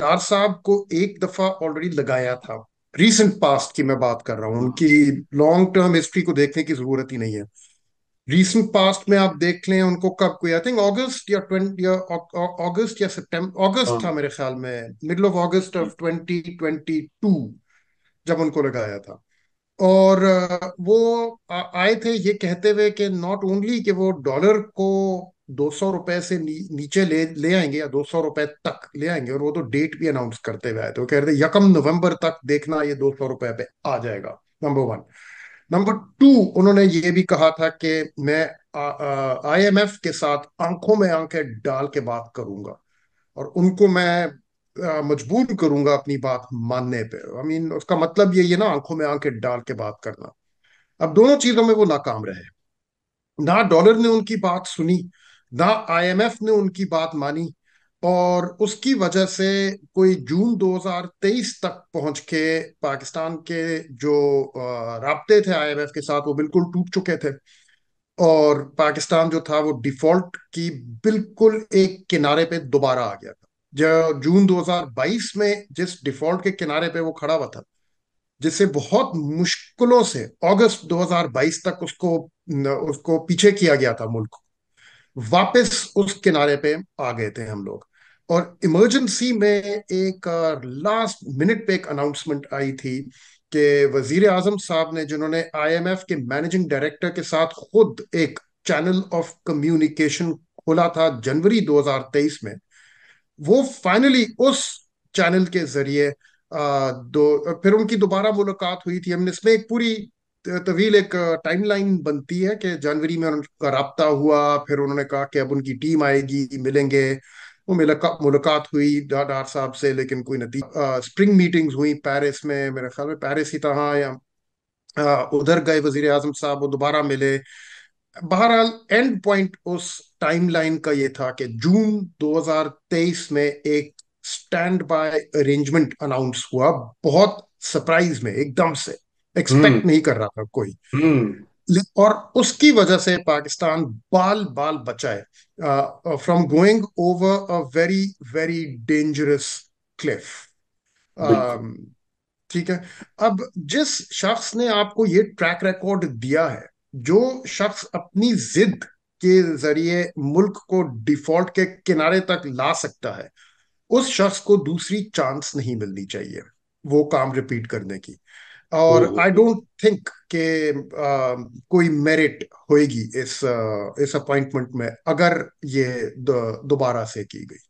डार साहब को एक दफा ऑलरेडी लगाया था रीसेंट पास्ट की मैं बात कर रहा हूँ उनकी लॉन्ग टर्म हिस्ट्री को देखने की जरूरत ही नहीं है रीसेंट पास्ट में आप देख लें उनको कब कोई आई थिंक अगस्त या ट्वेंटी अगस्त या सितंबर अगस्त हाँ। था मेरे ख्याल में middle of August of twenty twenty two जब उनको लगाया था और वो आए थे ये कहते हुए कि नॉट ओनली कि वो डॉलर को दो सौ रुपए से नी, नीचे ले ले आएंगे या दो सौ रुपए तक ले आएंगे और वो तो डेट भी अनाउंस करते हुए आए थे तो वो कह रहे थे यकम नवंबर तक देखना ये दो सौ रुपए पे आ जाएगा नंबर वन नंबर टू उन्होंने ये भी कहा था कि मैं आईएमएफ के साथ आंखों में आंखें डाल के बात करूंगा और उनको मैं मजबूर करूंगा अपनी बात मानने पे आई I मीन mean, उसका मतलब ये है ना आंखों में आंखें डाल के बात करना अब दोनों चीजों में वो नाकाम रहे ना डॉलर ने उनकी बात सुनी ना आईएमएफ ने उनकी बात मानी और उसकी वजह से कोई जून 2023 तक पहुंच के पाकिस्तान के जो रबते थे आईएमएफ के साथ वो बिल्कुल टूट चुके थे और पाकिस्तान जो था वो डिफॉल्ट की बिल्कुल एक किनारे पे दोबारा आ गया था जो जून 2022 में जिस डिफॉल्ट के किनारे पे वो खड़ा हुआ था जिससे बहुत मुश्किलों से अगस्त 2022 तक उसको उसको पीछे किया गया था मुल्क वापस उस किनारे पे आ गए थे हम लोग और इमरजेंसी में एक लास्ट मिनट पे एक अनाउंसमेंट आई थी कि वजीर आजम साहब ने जिन्होंने आईएमएफ के मैनेजिंग डायरेक्टर के साथ खुद एक चैनल ऑफ कम्युनिकेशन खोला था जनवरी 2023 में वो फाइनली उस चैनल के जरिए दो फिर उनकी दोबारा मुलाकात हुई थी हमने इसमें एक पूरी तवील एक टाइमलाइन बनती है कि जनवरी में उनका रबता हुआ फिर उन्होंने कहा कि अब उनकी टीम आएगी मिलेंगे वो मुलाकात हुई डार साहब से लेकिन कोई नतीजा स्प्रिंग मीटिंग्स हुई पेरिस में मेरे ख्याल में पेरिस ही था या उधर गए वजीर आजम साहब वो दोबारा मिले बहरहाल एंड पॉइंट उस टाइमलाइन का ये था कि जून 2023 में एक स्टैंड बाय अरेंजमेंट अनाउंस हुआ बहुत सरप्राइज में एकदम से एक्सपेक्ट hmm. नहीं कर रहा था कोई hmm. और उसकी वजह से पाकिस्तान बाल बाल बचाए from going over a very very dangerous cliff ठीक है अब जिस शख्स ने आपको ये ट्रैक रिकॉर्ड दिया है जो शख्स अपनी जिद के जरिए मुल्क को डिफॉल्ट के किनारे तक ला सकता है उस शख्स को दूसरी चांस नहीं मिलनी चाहिए वो काम रिपीट करने की और आई डोंट थिंक के आ, कोई मेरिट होएगी इस इस अपॉइंटमेंट में अगर ये दोबारा से की गई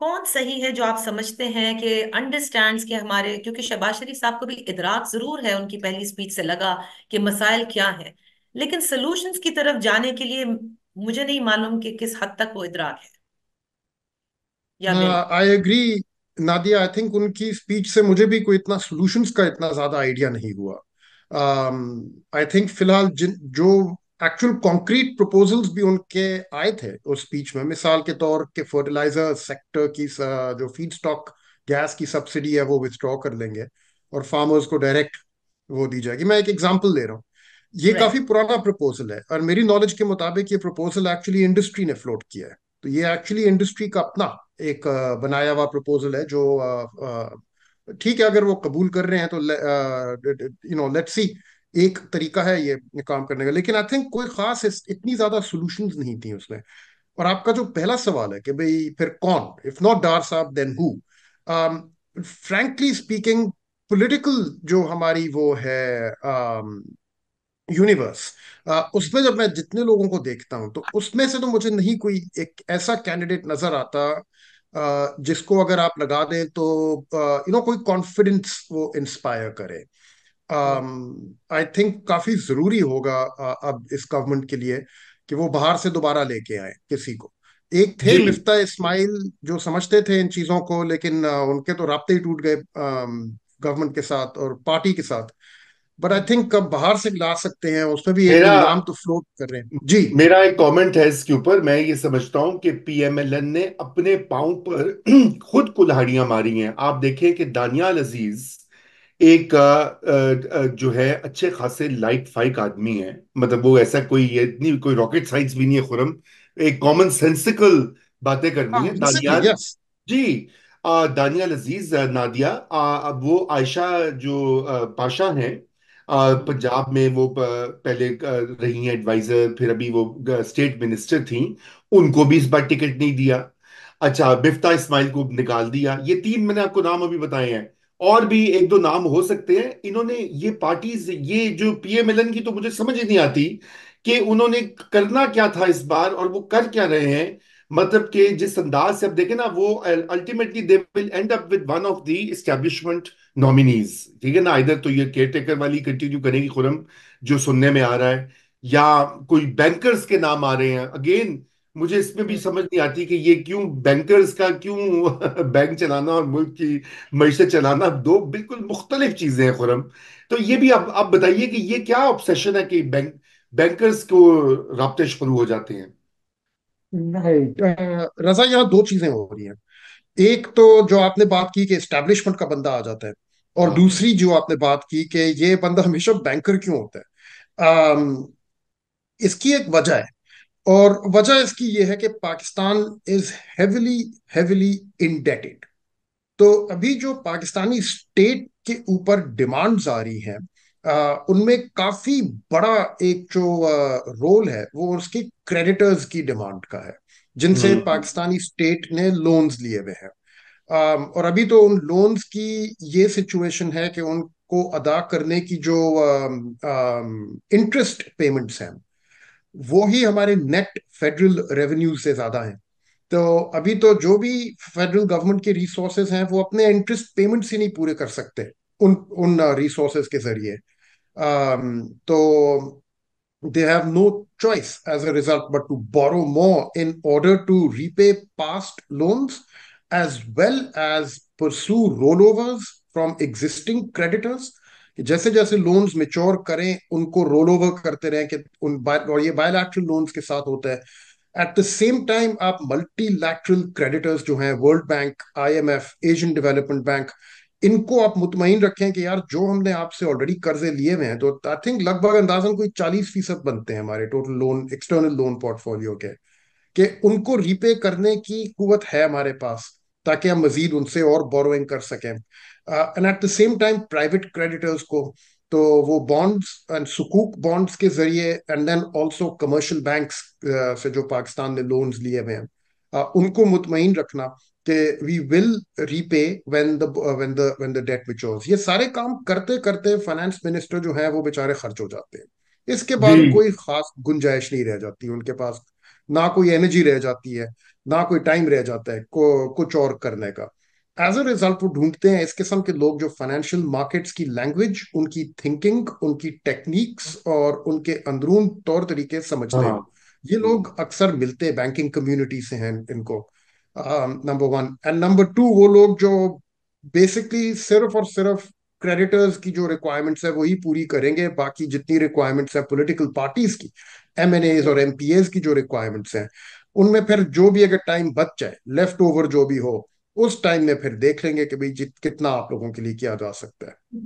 कौन सही है जो आप समझते हैं कि अंडरस्टैंड के हमारे क्योंकि शबाज शरीफ साहब को भी इदराक जरूर है उनकी पहली स्पीच से लगा कि मसाइल क्या है लेकिन सोल्यूशंस की तरफ जाने के लिए मुझे नहीं मालूम कि किस हद तक वो इदराक है या I agree Nadia I think उनकी स्पीच से मुझे भी कोई इतना सॉल्यूशंस का इतना ज्यादा आइडिया नहीं हुआ आई um, थिंक फिलहाल जो एक्चुअल कॉन्क्रीट प्रपोजल्स भी उनके आए थे उस स्पीच में मिसाल के तौर के फर्टिलाइजर सेक्टर की जो फीड स्टॉक गैस की सब्सिडी है वो विथड्रॉ कर लेंगे और फार्मर्स को डायरेक्ट वो दी जाएगी मैं एक एग्जाम्पल दे रहा हूँ ये right. काफी पुराना प्रपोजल है और मेरी नॉलेज के मुताबिक ये प्रपोजल एक्चुअली इंडस्ट्री ने फ्लोट किया है तो ये एक्चुअली इंडस्ट्री का अपना एक बनाया हुआ प्रपोजल है जो ठीक है अगर वो कबूल कर रहे हैं तो यू नो लेट्स सी एक तरीका है ये काम करने का लेकिन आई थिंक कोई खास इतनी ज्यादा सोल्यूशन नहीं थी उसमें और आपका जो पहला सवाल है कि भाई फिर कौन if not Dar sahab then who frankly speaking political जो हमारी वो है um, यूनिवर्स uh, उसमें जब मैं जितने लोगों को देखता हूं तो उसमें से तो मुझे नहीं कोई एक ऐसा कैंडिडेट नजर आता uh, जिसको अगर आप लगा दें तो यू uh, नो कोई कॉन्फिडेंस वो इंस्पायर करे आई um, थिंक काफी जरूरी होगा अब इस गवर्नमेंट के लिए कि वो बाहर से दोबारा लेके आए किसी को एक थे मिफ्ता इस्माइल जो समझते थे इन चीजों को लेकिन उनके तो रबते ही टूट गए गवर्नमेंट um, के साथ और पार्टी के साथ बट आई थिंक कब बाहर से ला सकते हैं उसमें भी एक नाम तो फ्लोट कर रहे हैं जी मेरा एक कमेंट है इसके ऊपर मैं ये समझता हूँ कि पीएमएलएन ने अपने पांव पर खुद कुल्हाड़ियां मारी हैं आप देखें कि दानियाल अजीज एक जो है अच्छे खासे लाइट फाइक आदमी है मतलब वो ऐसा कोई ये नहीं कोई रॉकेट साइंस भी नहीं है खुरम एक कॉमन सेंसिकल बातें करनी आ, है हाँ, दानियाल जी दानियाल अजीज नादिया आ, अब वो आयशा जो पाशा हैं पंजाब में वो पहले रही हैं एडवाइजर फिर अभी वो स्टेट मिनिस्टर थी उनको भी इस बार टिकट नहीं दिया अच्छा बिफ्ता इस्माइल को निकाल दिया ये तीन मैंने आपको नाम अभी बताए हैं और भी एक दो नाम हो सकते हैं इन्होंने ये पार्टीज ये जो पीएमएलएन की तो मुझे समझ ही नहीं आती कि उन्होंने करना क्या था इस बार और वो कर क्या रहे हैं मतलब कि जिस अंदाज से आप देखें ना वो ultimately they will end up with one of the establishment nominees ठीक है ना इधर तो ये केयर टेकर वाली कंटिन्यू करेगी खुरम जो सुनने में आ रहा है या कोई बैंकर्स के नाम आ रहे हैं अगेन मुझे इसमें भी समझ नहीं आती कि ये क्यों बैंकर्स का क्यों बैंक चलाना और मुल्क की मीशत चलाना दो बिल्कुल मुख्तलिफ चीज़ें हैं खुरम तो ये भी आप आप बताइए कि ये क्या ऑब्सेशन है कि बैंक बैंकर्स को रबते शुरू हो जाते हैं रजा यहाँ दो चीजें हो रही हैं एक तो जो आपने बात की कि एस्टेब्लिशमेंट का बंदा आ जाता है और हाँ। दूसरी जो आपने बात की कि ये बंदा हमेशा बैंकर क्यों होता है आम, इसकी एक वजह है और वजह इसकी ये है कि Pakistan is heavily heavily indebted तो अभी जो पाकिस्तानी स्टेट के ऊपर डिमांड्स आ रही हैं उनमें काफी बड़ा एक जो रोल है वो उसकी क्रेडिटर्स की डिमांड का है जिनसे हम्म। पाकिस्तानी स्टेट ने लोन्स लिए हुए हैं और अभी तो उन लोन्स की ये सिचुएशन है कि उनको अदा करने की जो इंटरेस्ट पेमेंट्स हैं वो ही हमारे नेट फेडरल रेवेन्यू से ज्यादा हैं तो अभी तो जो भी फेडरल गवर्नमेंट के रिसोर्सेज हैं वो अपने इंटरेस्ट पेमेंट्स ही नहीं पूरे कर सकते उन उन रिसोर्सेज के जरिए Um, so they have no choice as a result but to borrow more in order to repay past loans as well as pursue rollovers from existing creditors. जैसे जैसे लोन्स मेच्योर करें उनको रोल ओवर करते रहें कि उन और ये बायोलैट्रल लोन्स के साथ होता है एट द सेम टाइम आप मल्टीलैट्रल क्रेडिटर्स जो हैं world bank IMF Asian development bank इनको आप मुतमिन रखें कि यार जो हमने आपसे ऑलरेडी कर्जे लिए हुए हैं तो आई थिंक लगभग अंदाजन कोई चालीस फीसद बनते हैं हमारे total loan external loan portfolio के कि उनको रीपे करने की कुत है हमारे पास ताकि हम मजीद उनसे और बोरोइंग कर सकें and at the same time private creditors को तो वो बॉन्ड्स एंड सुकूक बॉन्ड्स के जरिए and then also commercial bank से जो पाकिस्तान ने लोन्स लिए हुए हैं uh, उनको मुतमिन रखना we will repay when the when the when the date ये सारे काम करते करते फाइनेंस मिनिस्टर जो है वो बेचारे खर्च हो जाते हैं इसके बाद कोई खास गुंजाइश नहीं रह जाती उनके पास ना कोई एनर्जी रह जाती है ना कोई टाइम रह जाता है को, कुछ और करने का एज अ रिजल्ट वो ढूंढते हैं इस किस्म के लोग जो फाइनेंशियल मार्केट्स की लैंग्वेज उनकी थिंकिंग उनकी टेक्निक्स और उनके अंदरून तौर तरीके समझते हैं हाँ। ये लोग अक्सर मिलते हैं बैंकिंग कम्युनिटी से हैं इनको number one and number two वो लोग जो बेसिकली सिर्फ और सिर्फ क्रेडिटर्स की जो रिक्वायरमेंट्स है वही पूरी करेंगे बाकी जितनी रिक्वायरमेंट्स है पोलिटिकल पार्टीज की एम और एम की जो रिक्वायरमेंट्स हैं उनमें फिर जो भी अगर टाइम बच जाए लेफ्ट ओवर जो भी हो उस टाइम में फिर देख लेंगे कि भाई कितना आप लोगों के लिए किया जा सकता है